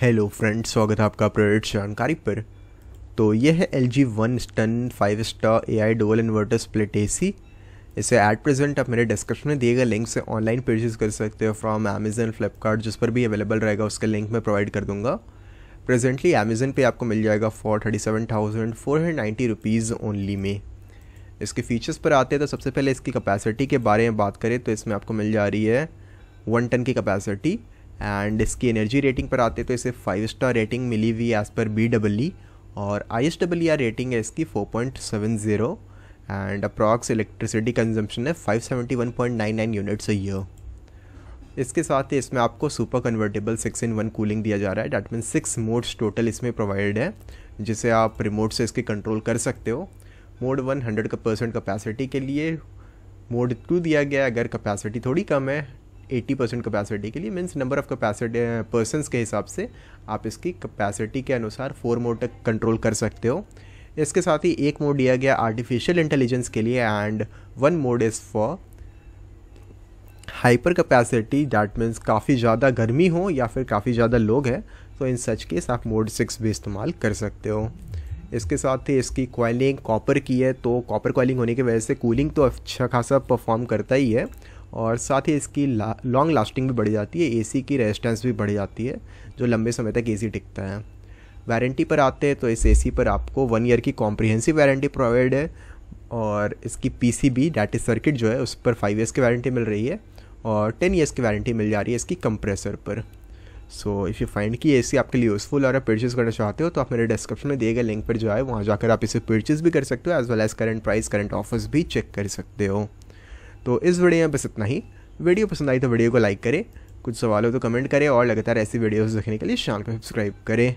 hello friend स्वागत है आपका प्रोडक्ट जानकारी पर तो यह है L G one ton five star A I double inverter split A C इसे एट प्रेजेंट आप मेरे डिस्क्रिप्शन में दिए गए लिंक से ऑनलाइन परचेज कर सकते हो फ्रॉम अमेजन फ्लिपकार्ट जिस पर भी अवेलेबल रहेगा उसके लिंक मैं प्रोवाइड कर दूंगा प्रेजेंटली अमेजन पे आपको मिल जाएगा for thirty seven thousand four hundred ninety rupees only में इसके फीचर्स पर आते हैं तो सबसे पहले इसकी कैपेसिटी के बारे में बात करें तो इसमें आपको मिल जा रही है वन टन की कैपेसिटी एंड इसकी एनर्जी रेटिंग पर आते तो इसे फाइव स्टार रेटिंग मिली हुई as per B double E और I S double R rating है इसकी four point seven zero and approx electricity consumption है five seventy one point nine nine units a year इसके साथ ही इसमें आपको super convertible six in one cooling दिया जा रहा है that mean six modes total इसमें प्रोवाइड है जिसे आप रिमोट से इसके कंट्रोल कर सकते हो मोड वन हंड्रेड का परसेंट कैपेसिटी के लिए मोड टू दिया गया है अगर कैपेसिटी थोड़ी कम है एट्टी परसेंट कैपेसिटी के लिए means number of capacity person के हिसाब से आप इसकी कैपेसिटी के अनुसार फोर मोड तक कंट्रोल कर सकते हो इसके साथ ही एक मोड दिया गया आर्टिफिशियल इंटेलिजेंस के लिए and one mode is for hyper capacity that means काफ़ी ज़्यादा गर्मी हो या फिर काफ़ी ज़्यादा लोग हैं तो इन सच केस आप मोड सिक्स भी इस्तेमाल कर सकते हो इसके साथ ही इसकी क्वालिंग कॉपर की है तो कॉपर कॉयलिंग होने की वजह से कूलिंग तो अच्छा खासा परफॉर्म करता ही है और साथ ही इसकी ला, लॉन्ग लास्टिंग भी बढ़ जाती है एसी की रेजिस्टेंस भी बढ़ जाती है जो लंबे समय तक एसी टिकता है वारंटी पर आते हैं तो इस एसी पर आपको वन ईयर की कॉम्प्रिहेंसिव वारंटी प्रोवाइड है और इसकी P C B that is circuit जो है उस पर फाइव ईयर्स की वारंटी मिल रही है और टेन ईयर्स की वारंटी मिल जा रही है इसकी कंप्रेसर पर सो इफ़ यू फाइंड कि सी आपके लिए यूज़फुल और आप परचेज़ करना चाहते हो तो आप मेरे डिस्क्रिप्शन में दिए गए लिंक पर जो है वहाँ जाकर आप इसे परचेज़ भी कर सकते हो as well as current price current offers भी चेक कर सकते हो तो इस वीडियो में बस इतना ही वीडियो पसंद आई तो वीडियो को लाइक करें कुछ सवाल हो तो कमेंट करें और लगातार ऐसी वीडियोस देखने के लिए चैनल को सब्सक्राइब करें